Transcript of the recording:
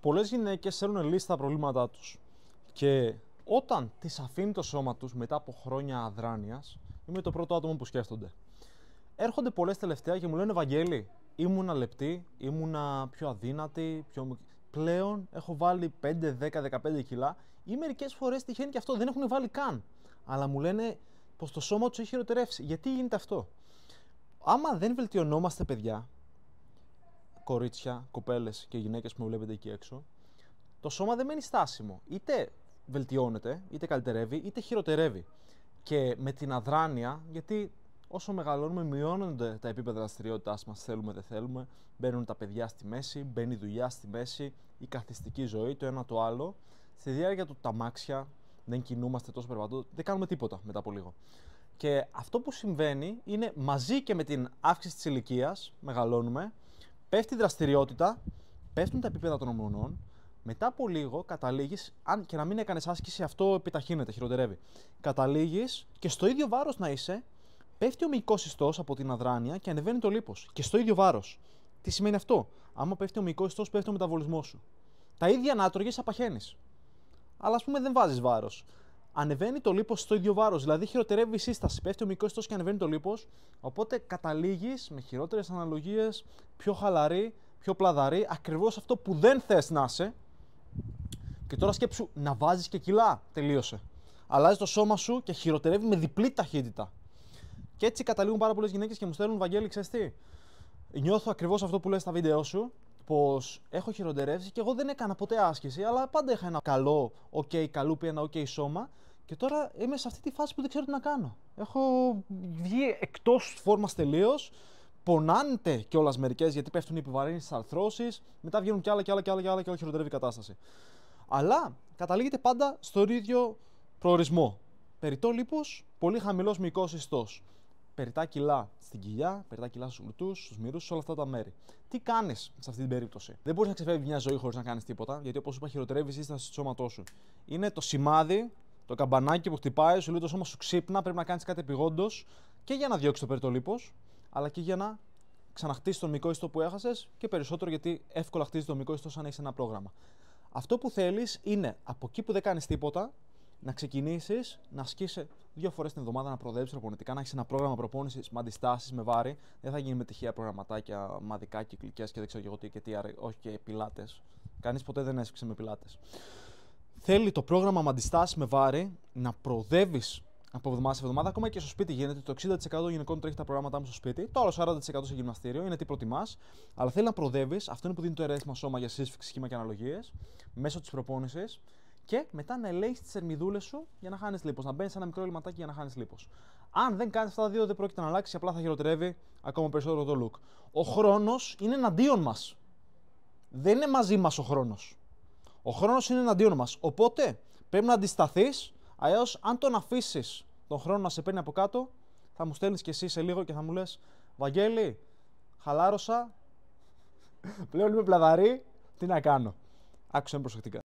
Πολλές γυναίκες θέλουν λύσει τα προβλήματά τους και όταν τις αφήνει το σώμα τους μετά από χρόνια αδράνειας, είμαι το πρώτο άτομο που σκέφτονται. Έρχονται πολλές τελευταία και μου λένε «Ευαγγέλη, ήμουνα λεπτή, ήμουνα πιο αδύνατη, πιο... πλέον έχω βάλει 5, 10, 15 κιλά» ή μερικές φορές τυχαίνει και αυτό, δεν έχουν βάλει καν. Αλλά μου λένε πως το σώμα τους έχει χειροτερεύσει. Γιατί γίνεται αυτό. Άμα δεν βελτιωνόμαστε παιδιά, κορίτσια, κοπέλες και γυναίκες που με βλέπετε εκεί έξω, το σώμα δεν μένει στάσιμο. Είτε βελτιώνεται, είτε καλυτερεύει, είτε χειροτερεύει. Και με την αδράνεια, γιατί όσο μεγαλώνουμε, μειώνονται τα επίπεδα δραστηριότητάς μας, θέλουμε δεν θέλουμε. Μπαίνουν τα παιδιά στη μέση, μπαίνει η δουλειά στη μέση, η καθιστική ζωή, το ένα το άλλο. Στη διάρκεια του τα μάξια, δεν κινούμαστε τόσο περπατώ, δεν κάνουμε τίποτα μετά από λίγο. Και αυτό που συμβαίνει είναι μαζί και με την αύξηση της ηλικίας, μεγαλώνουμε, Πέφτει η δραστηριότητα, πέφτουν τα επίπεδα των ομονών. Μετά από λίγο καταλήγεις, αν και να μην έκανες άσκηση, αυτό επιταχύνεται, χειροτερεύει. Καταλήγεις και στο ίδιο βάρος να είσαι, πέφτει ο μυϊκός ιστός από την αδράνεια και ανεβαίνει το λίπος. Και στο ίδιο βάρος. Τι σημαίνει αυτό. Άμα πέφτει ο μυϊκός ιστός, πέφτει ο μεταβολισμός σου. Τα ίδια ανάτρογε απαχαίνεις. Αλλά ας πούμε δεν βάζεις βάρος ανεβαίνει το λίπος στο ίδιο βάρος, Δηλαδή χειροτερεύει η σύσταση. Πέφτει ο μικρός τόσο και ανεβαίνει το λίπος. Οπότε καταλήγεις με χειρότερες αναλογίες, πιο χαλαρή, πιο πλαδαρή, ακριβώς αυτό που δεν θες να είσαι. Και τώρα σκέψου να βάζεις και κιλά. Τελείωσε. Αλλάζει το σώμα σου και χειροτερεύει με διπλή ταχύτητα. Και έτσι καταλήγουν πάρα πολλές γυναίκες και μου στέλνουν, Βαγγέλη, ξέρεις τι. Νιώθω ακριβώς αυτό που λες στα βίντεο σου πως έχω χειροτερεύσει και εγώ δεν έκανα ποτέ άσκηση, αλλά πάντα είχα ένα καλό, OK καλούπι, ένα OK σώμα. Και τώρα είμαι σε αυτή τη φάση που δεν ξέρω τι να κάνω. Έχω βγει εκτός φόρμας τελείως. πονάνεται κιόλας μερικές γιατί πέφτουν οι επιβαρύνσεις της αρθρώσης. Μετά βγαίνουν κι άλλα κι άλλα κι άλλα κι άλλα και όχι χειροτερεύει η κατάσταση. Αλλά καταλήγεται πάντα στο ίδιο προορισμό. Περιτό λίπος, πολύ χαμηλός μυϊκός ιστός περιτά κιλά στην κοιλιά, περιτά κιλά στους γλουτούς, στους μυρούς, σε όλα αυτά τα μέρη. Τι κάνεις σε αυτή την περίπτωση. Δεν μπορείς να ξεφεύγεις μια ζωή χωρίς να κάνεις τίποτα, γιατί όπως είπα, χειροτερεύεις η σύσταση του σου. Είναι το σημάδι, το καμπανάκι που χτυπάει, σου λέει το σώμα σου ξύπνα, πρέπει να κάνεις κάτι επιγόντως και για να διώξεις το περιτολίπο, αλλά και για να ξαναχτίσεις τον μικό ιστό που έχασες και περισσότερο γιατί εύκολα χτίζεις το μικό ιστό σαν έχεις ένα πρόγραμμα. Αυτό που θέλεις είναι από εκεί που δεν κάνεις τίποτα να ξεκινήσεις να ασκήσει δύο φορές την εβδομάδα να προοδεύει προπονητικά, να έχεις ένα πρόγραμμα προπόνησης με αντιστάσεις, με βάρη. Δεν θα γίνει με τυχαία προγραμματάκια, μαδικά, κυκλικές και δεν ξέρω εγώ τι και τι, όχι και πιλάτες. Κανείς ποτέ δεν έσφυξε με πιλάτες. Θέλει το πρόγραμμα με αντιστάσεις, με βάρη να προοδεύεις από εβδομάδα σε εβδομάδα. Ακόμα και στο σπίτι γίνεται. Το 60% των γυναικών τρέχει τα προγράμματά μου στο σπίτι. Το άλλο 40% σε γυμναστήριο είναι τι προτιμάς. Αλλά θέλει να προοδεύεις. Αυτό είναι που δίνει το ερέθμα σώμα για σύσφυξη, σχήμα και αναλογίες μέσω της προπόνησης και μετά να ελέγχεις τις θερμιδούλε σου για να χάνεις λίπος. Να μπαίνεις ένα μικρό λιματάκι για να χάνεις λίπος. Αν δεν κάνεις αυτά τα δύο, δεν πρόκειται να αλλάξει, απλά θα χειροτερεύει ακόμα περισσότερο το look. Ο χρόνος είναι εναντίον μας. Δεν είναι μαζί μας ο χρόνος. Ο χρόνος είναι εναντίον μας. Οπότε πρέπει να αντισταθείς, αλλιώς αν τον αφήσεις τον χρόνο να σε παίρνει από κάτω, θα μου στέλνεις κι εσύ σε λίγο και θα μου λες: Βαγγέλη, χαλάρωσα. Πλέον είμαι πλαδαρή. Τι να κάνω. Άκουσα προσεκτικά.